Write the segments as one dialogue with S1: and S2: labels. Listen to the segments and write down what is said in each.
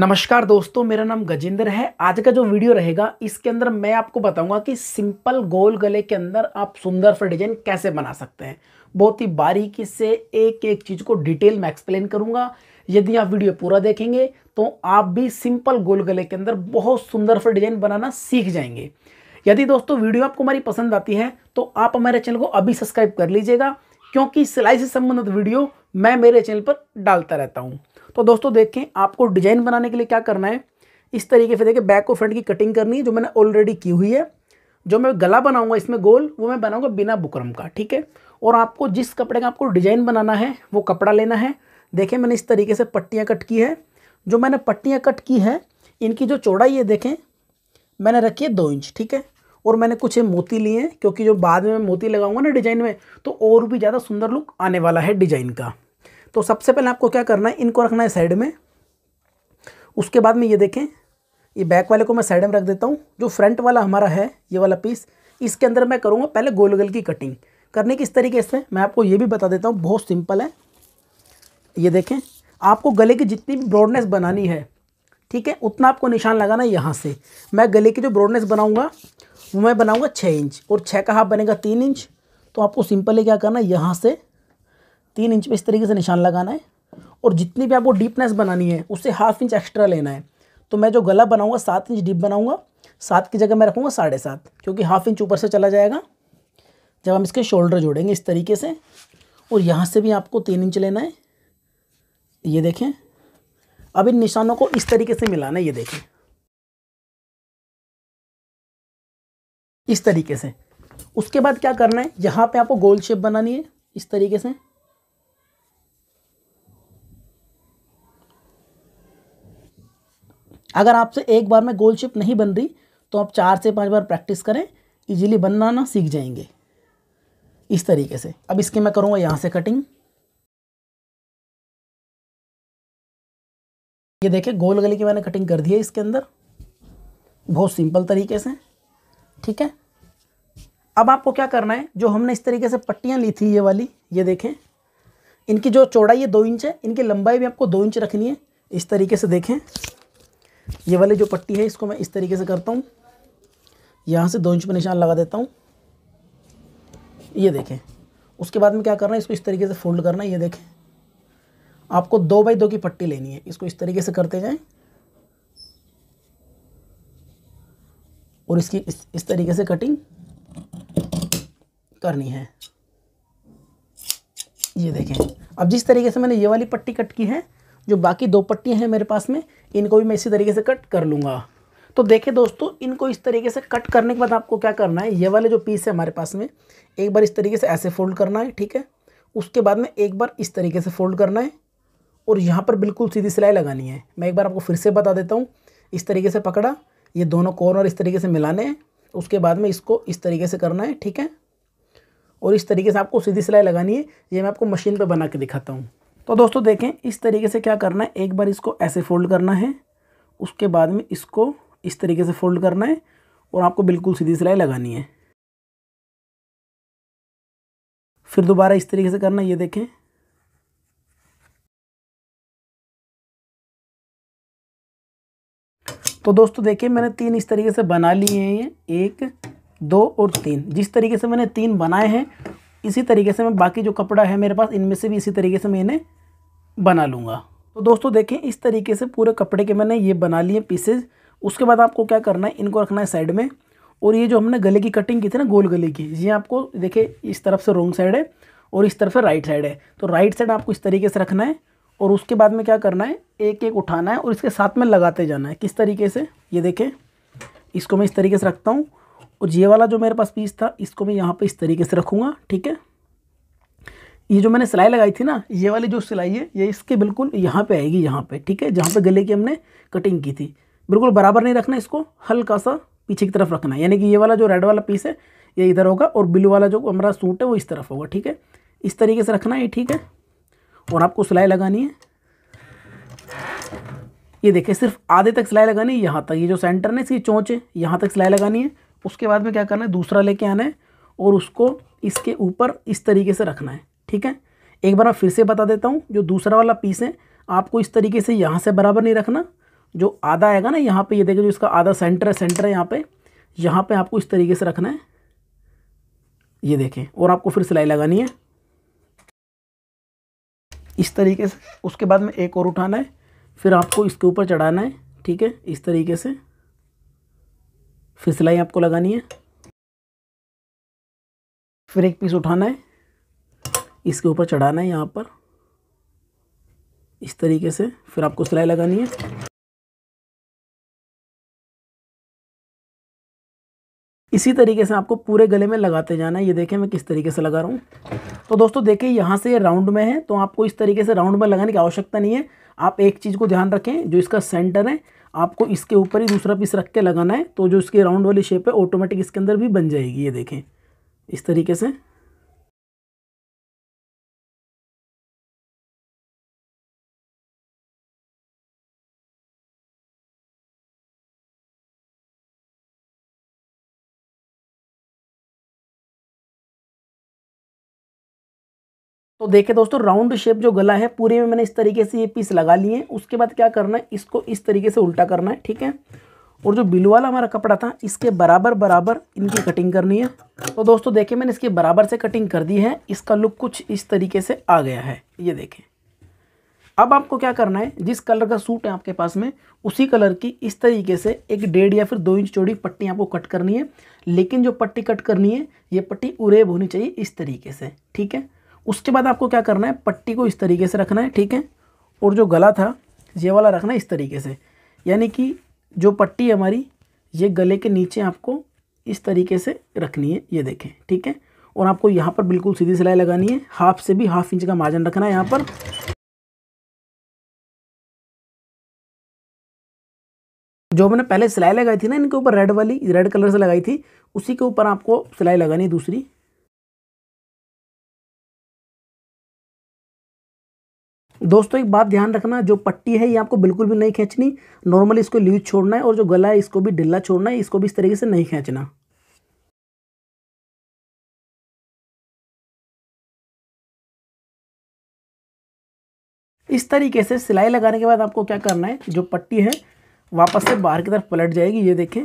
S1: नमस्कार दोस्तों मेरा नाम गजेंद्र है आज का जो वीडियो रहेगा इसके अंदर मैं आपको बताऊंगा कि सिंपल गोल गले के अंदर आप सुंदर सा डिजाइन कैसे बना सकते हैं बहुत ही बारीकी से एक एक चीज़ को डिटेल में एक्सप्लेन करूंगा यदि आप वीडियो पूरा देखेंगे तो आप भी सिंपल गोल गले के अंदर बहुत सुंदर सा डिजाइन बनाना सीख जाएंगे यदि दोस्तों वीडियो आपको हमारी पसंद आती है तो आप हमारे चैनल को अभी सब्सक्राइब कर लीजिएगा क्योंकि सिलाई से संबंधित वीडियो मैं मेरे चैनल पर डालता रहता हूँ तो दोस्तों देखें आपको डिजाइन बनाने के लिए क्या करना है इस तरीके से देखें बैक और फ्रंट की कटिंग करनी है जो मैंने ऑलरेडी की हुई है जो मैं गला बनाऊंगा इसमें गोल वो मैं बनाऊंगा बिना बुकरम का ठीक है और आपको जिस कपड़े का आपको डिजाइन बनाना है वो कपड़ा लेना है देखें मैंने इस तरीके से पट्टियाँ कट की है जो मैंने पट्टियाँ कट की हैं इनकी जो चौड़ाई है देखें मैंने रखी है दो इंच ठीक है और मैंने कुछ मोती लिए हैं क्योंकि जो बाद में मोती लगाऊंगा ना डिजाइन में तो और भी ज़्यादा सुंदर लुक आने वाला है डिजाइन का तो सबसे पहले आपको क्या करना है इनको रखना है साइड में उसके बाद में ये देखें ये बैक वाले को मैं साइड में रख देता हूँ जो फ्रंट वाला हमारा है ये वाला पीस इसके अंदर मैं करूँगा पहले गोल गल की कटिंग करने किस तरीके से मैं आपको ये भी बता देता हूँ बहुत सिंपल है ये देखें आपको गले की जितनी भी ब्रॉडनेस बनानी है ठीक है उतना आपको निशान लगाना है यहाँ से मैं गले की जो ब्रॉडनेस बनाऊँगा वो मैं बनाऊँगा छः इंच और छः का हाफ बनेगा तीन इंच तो आपको सिंपली क्या करना है यहाँ से तीन इंच पे इस तरीके से निशान लगाना है और जितनी भी आपको डीपनेस बनानी है उससे हाफ इंच एक्स्ट्रा लेना है तो मैं जो गला बनाऊँगा सात इंच डीप बनाऊँगा सात की जगह मैं रखूँगा साढ़े सात क्योंकि हाफ इंच ऊपर से चला जाएगा जब हम इसके शोल्डर जोड़ेंगे इस तरीके से और
S2: यहाँ से भी आपको तीन इंच लेना है ये देखें अब इन निशानों को इस तरीके से मिलाना है ये देखें इस तरीके से उसके बाद क्या करना है यहाँ पे आपको गोल शेप बनानी है इस तरीके से
S1: अगर आपसे एक बार में गोल शेप नहीं बन रही तो आप चार से पांच बार प्रैक्टिस करें
S2: इजीली बनना ना सीख जाएंगे इस तरीके से अब इसके मैं करूँगा यहाँ से कटिंग ये देखिए गोल गले की मैंने कटिंग कर दी है इसके अंदर बहुत सिंपल तरीके से ठीक
S1: है अब आपको क्या करना है जो हमने इस तरीके से पट्टियाँ ली थी ये वाली ये देखें इनकी जो चौड़ाई है दो इंच है इनकी लंबाई भी आपको दो इंच रखनी है इस तरीके से देखें ये वाली जो पट्टी है इसको मैं इस तरीके से करता हूँ यहाँ से दो इंच पर निशान लगा देता हूँ ये देखें उसके बाद में क्या करना है इसको इस तरीके से फोल्ड करना है ये देखें आपको दो बाई दो की पट्टी लेनी है इसको इस तरीके से करते जाएं और इसकी इस, इस तरीके से कटिंग करनी है ये देखें अब जिस तरीके से मैंने ये वाली पट्टी कट की है जो बाकी दो पट्टियाँ हैं मेरे पास में इनको भी मैं इसी तरीके से कट कर लूँगा तो देखें दोस्तों इनको इस तरीके से कट करने के बाद आपको क्या करना है ये वाले जो पीस है हमारे पास में एक बार इस तरीके से ऐसे फोल्ड करना है ठीक है उसके बाद में एक बार इस तरीके से फोल्ड करना है और यहाँ पर बिल्कुल सीधी सिलाई लगानी है मैं एक बार आपको फिर से बता देता हूँ इस तरीके से पकड़ा ये दोनों कॉर्नर इस तरीके से मिलाने हैं उसके बाद में इसको इस तरीके से करना है ठीक है और इस तरीके से आपको सीधी सिलाई लगानी है ये मैं आपको मशीन पर बना के दिखाता हूँ तो दोस्तों देखें इस तरीके से क्या करना है एक बार इसको ऐसे फोल्ड करना है उसके बाद में इसको इस तरीके से फोल्ड करना है और आपको बिल्कुल सीधी सिलाई
S2: लगानी है फिर दोबारा इस तरीके से करना ये देखें तो दोस्तों देखिए मैंने तीन इस तरीके से बना लिए हैं ये एक
S1: दो और तीन जिस तरीके से मैंने तीन बनाए हैं इसी तरीके से मैं बाकी जो कपड़ा है मेरे पास इनमें से भी इसी तरीके से मैं इन्हें बना लूँगा तो दोस्तों देखें इस तरीके से पूरे कपड़े के मैंने ये बना लिए पीसेज उसके बाद आपको क्या करना है इनको रखना है साइड में और ये जो हमने गले की कटिंग की थी ना गोल गले की ये आपको देखे इस तरफ से रोंग साइड है और इस तरफ से राइट साइड है तो राइट साइड आपको इस तरीके से रखना है और उसके बाद में क्या करना है एक एक उठाना है और इसके साथ में लगाते जाना है किस तरीके से ये देखें इसको मैं इस तरीके से रखता हूँ और ये वाला जो मेरे पास पीस था इसको मैं यहाँ पे इस तरीके से रखूँगा ठीक है ये जो मैंने सिलाई लगाई थी ना ये वाली जो सिलाई है ये इसके बिल्कुल यहाँ पे आएगी यहाँ पे ठीक है जहाँ पे गले की हमने कटिंग की थी बिल्कुल बराबर नहीं रखना इसको हल्का सा पीछे की तरफ रखना है यानी कि ये वाला जो रेड वाला पीस है ये इधर होगा और ब्लू वाला जो हमारा सूट है वो इस तरफ होगा ठीक है इस तरीके से रखना है ये ठीक है और आपको सिलाई लगानी है ये देखिए सिर्फ आधे तक सिलाई लगानी है यहाँ तक ये जो सेंटर ने इसकी चोंच है यहाँ तक सिलाई लगानी है उसके बाद में क्या करना है दूसरा लेके आना है और उसको इसके ऊपर इस तरीके से रखना है ठीक है एक बार मैं फिर से बता देता हूँ जो दूसरा वाला पीस है आपको इस तरीके से यहाँ से बराबर नहीं रखना जो आधा आएगा ना यहाँ पे ये यह देखिए जो इसका आधा सेंटर है सेंटर है यहाँ पे यहाँ पे आपको इस तरीके से रखना है ये देखें और आपको फिर सिलाई लगानी है इस तरीके से उसके बाद में एक और उठाना है फिर आपको इसके ऊपर चढ़ाना है ठीक है इस तरीके से फिर सिलाई आपको लगानी है फिर एक पीस उठाना है इसके ऊपर चढ़ाना
S2: है यहाँ पर इस तरीके से फिर आपको सिलाई लगानी है इसी तरीके से आपको पूरे गले में लगाते जाना है ये देखें मैं किस तरीके से लगा रहा हूँ तो दोस्तों देखिए यहाँ से ये
S1: राउंड में है तो आपको इस तरीके से राउंड में लगाने की आवश्यकता नहीं है आप एक चीज़ को ध्यान रखें जो इसका सेंटर है आपको इसके ऊपर ही दूसरा पीस रख के लगाना है तो जो इसकी राउंड वाली शेप है ऑटोमेटिक इसके अंदर भी
S2: बन जाएगी ये देखें इस तरीके से तो देखे दोस्तों राउंड शेप जो गला है पूरे में मैंने इस तरीके से ये पीस लगा लिए उसके बाद क्या करना है इसको इस
S1: तरीके से उल्टा करना है ठीक है और जो बिल वाला हमारा कपड़ा था इसके बराबर बराबर इनकी कटिंग करनी है तो दोस्तों देखिए मैंने इसके बराबर से कटिंग कर दी है इसका लुक कुछ इस तरीके से आ गया है ये देखें अब आपको क्या करना है जिस कलर का सूट है आपके पास में उसी कलर की इस तरीके से एक डेढ़ या फिर दो इंच चौड़ी पट्टी आपको कट करनी है लेकिन जो पट्टी कट करनी है ये पट्टी उरेब होनी चाहिए इस तरीके से ठीक है उसके बाद आपको क्या करना है पट्टी को इस तरीके से रखना है ठीक है और जो गला था ये वाला रखना है इस तरीके से यानी कि जो पट्टी हमारी ये गले के नीचे आपको इस तरीके
S2: से रखनी है ये देखें ठीक है और आपको यहाँ पर बिल्कुल सीधी सिलाई लगानी है हाफ से भी हाफ इंच का मार्जिन रखना है यहाँ पर जो मैंने पहले सिलाई लगाई थी ना इनके ऊपर रेड वाली रेड कलर से लगाई थी उसी के ऊपर आपको सिलाई लगानी है दूसरी दोस्तों एक बात ध्यान रखना जो पट्टी है ये आपको बिल्कुल भी नहीं खींचनी नॉर्मली इसको लीज छोड़ना है और जो गला है इसको भी ढिल्ला छोड़ना है इसको भी इस तरीके से नहीं खींचना इस तरीके से सिलाई लगाने के बाद आपको क्या करना है जो पट्टी
S1: है वापस से बाहर की तरफ पलट जाएगी ये देखें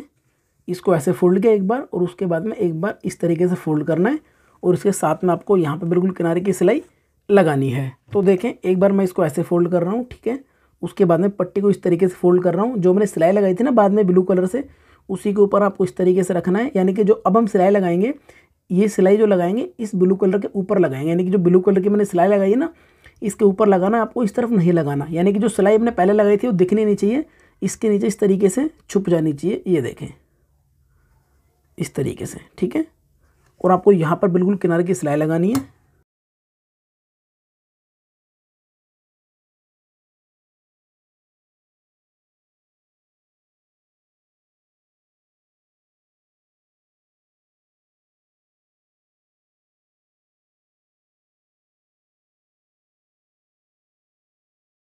S1: इसको ऐसे फोल्ड किया एक बार और उसके बाद में एक बार इस तरीके से फोल्ड करना है और इसके साथ में आपको यहाँ पर बिल्कुल किनारे की सिलाई लगानी है तो देखें एक बार मैं इसको ऐसे फोल्ड कर रहा हूँ ठीक है उसके बाद में पट्टी को इस तरीके से फोल्ड कर रहा हूँ जो मैंने सिलाई लगाई थी ना बाद में ब्लू कलर से उसी के ऊपर आपको इस तरीके से रखना है यानी कि जो अब हम सिलाई लगाएंगे ये सिलाई जो लगाएंगे इस ब्लू कलर के ऊपर लगाएंगे यानी कि जो ब्लू कलर की मैंने सिलाई लगाई है ना इसके ऊपर लगाना आपको इस तरफ नहीं लगाना यानी कि जो सिलाई हमने पहले लगाई थी वो दिखनी नहीं चाहिए इसके नीचे इस तरीके से छुप जानी चाहिए ये देखें इस तरीके से
S2: ठीक है और आपको यहाँ पर बिल्कुल किनारे की सिलाई लगानी है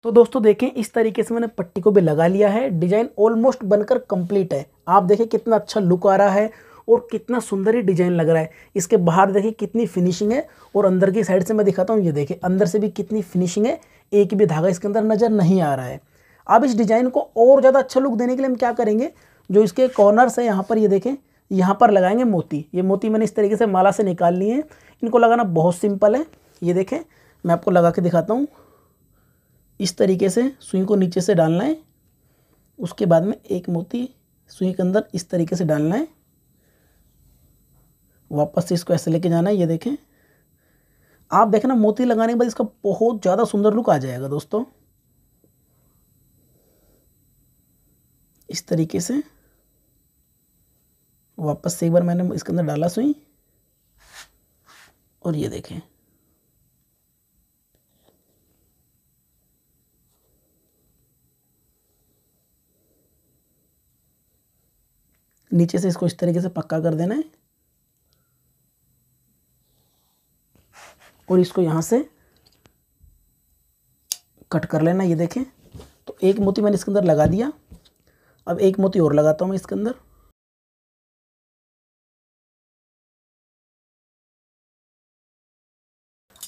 S2: तो दोस्तों देखें इस तरीके से मैंने पट्टी को भी लगा लिया
S1: है डिज़ाइन ऑलमोस्ट बनकर कंप्लीट है आप देखें कितना अच्छा लुक आ रहा है और कितना सुंदर ही डिजाइन लग रहा है इसके बाहर देखिए कितनी फिनिशिंग है और अंदर की साइड से मैं दिखाता हूँ ये देखिए अंदर से भी कितनी फिनिशिंग है एक भी धागा इसके अंदर नज़र नहीं आ रहा है अब इस डिज़ाइन को और ज़्यादा अच्छा लुक देने के लिए हम क्या करेंगे जो इसके कॉर्नर्स हैं यहाँ पर ये देखें यहाँ पर लगाएंगे मोती ये मोती मैंने इस तरीके से माला से निकाल लिए हैं इनको लगाना बहुत सिंपल है ये देखें मैं आपको लगा के दिखाता हूँ इस तरीके से सुई को नीचे से डालना है उसके बाद में एक मोती सुई के अंदर इस तरीके से डालना है वापस से इसको ऐसे लेके जाना है ये देखें आप देखना मोती लगाने के बाद इसका बहुत ज़्यादा सुंदर लुक आ जाएगा दोस्तों इस तरीके से वापस से एक बार मैंने इसके अंदर डाला सुई और ये देखें नीचे से इसको इस तरीके से पक्का कर देना है और इसको यहाँ से कट कर लेना ये देखें तो एक मोती मैंने इसके अंदर लगा दिया
S2: अब एक मोती और लगाता हूँ मैं इसके अंदर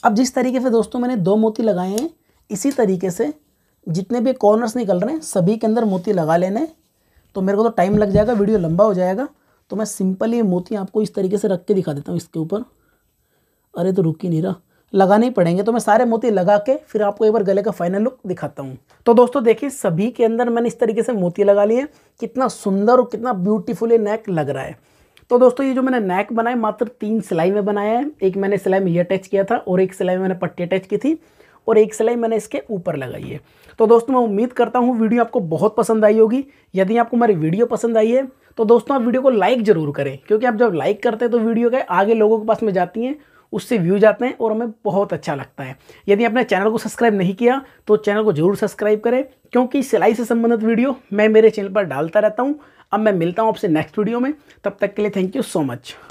S2: अब जिस तरीके से दोस्तों मैंने दो मोती लगाए हैं इसी तरीके से जितने भी कॉर्नर्स निकल रहे हैं सभी के अंदर
S1: मोती लगा लेने तो मेरे को तो टाइम लग जाएगा वीडियो लंबा हो जाएगा तो मैं सिंपल ये मोती आपको इस तरीके से रख के दिखा देता हूँ इसके ऊपर अरे तो रुक ही नहीं रहा लगाने ही पड़ेंगे तो मैं सारे मोती लगा के फिर आपको एक बार गले का फाइनल लुक दिखाता हूँ तो दोस्तों देखिए सभी के अंदर मैंने इस तरीके से मोती लगा लिए कितना सुंदर और कितना ब्यूटीफुल ये नेक लग रहा है तो दोस्तों ये जो मैंने नेक बनाए मात्र तीन सिलाई में बनाया है एक मैंने सिलाई में ये अटैच किया था और एक सिलाई में मैंने पट्टी अटैच की थी और एक सिलाई मैंने इसके ऊपर लगाई है तो दोस्तों मैं उम्मीद करता हूँ वीडियो आपको बहुत पसंद आई होगी यदि आपको हमारी वीडियो पसंद आई है तो दोस्तों आप वीडियो को लाइक ज़रूर करें क्योंकि आप जब लाइक करते हैं तो वीडियो के आगे लोगों के पास में जाती हैं उससे व्यूज आते हैं और हमें बहुत अच्छा लगता है यदि आपने चैनल को सब्सक्राइब नहीं किया तो चैनल को जरूर सब्सक्राइब करें क्योंकि सिलाई से संबंधित वीडियो
S2: मैं मेरे चैनल पर डालता रहता हूँ अब मैं मिलता हूँ आपसे नेक्स्ट वीडियो में तब तक के लिए थैंक यू सो मच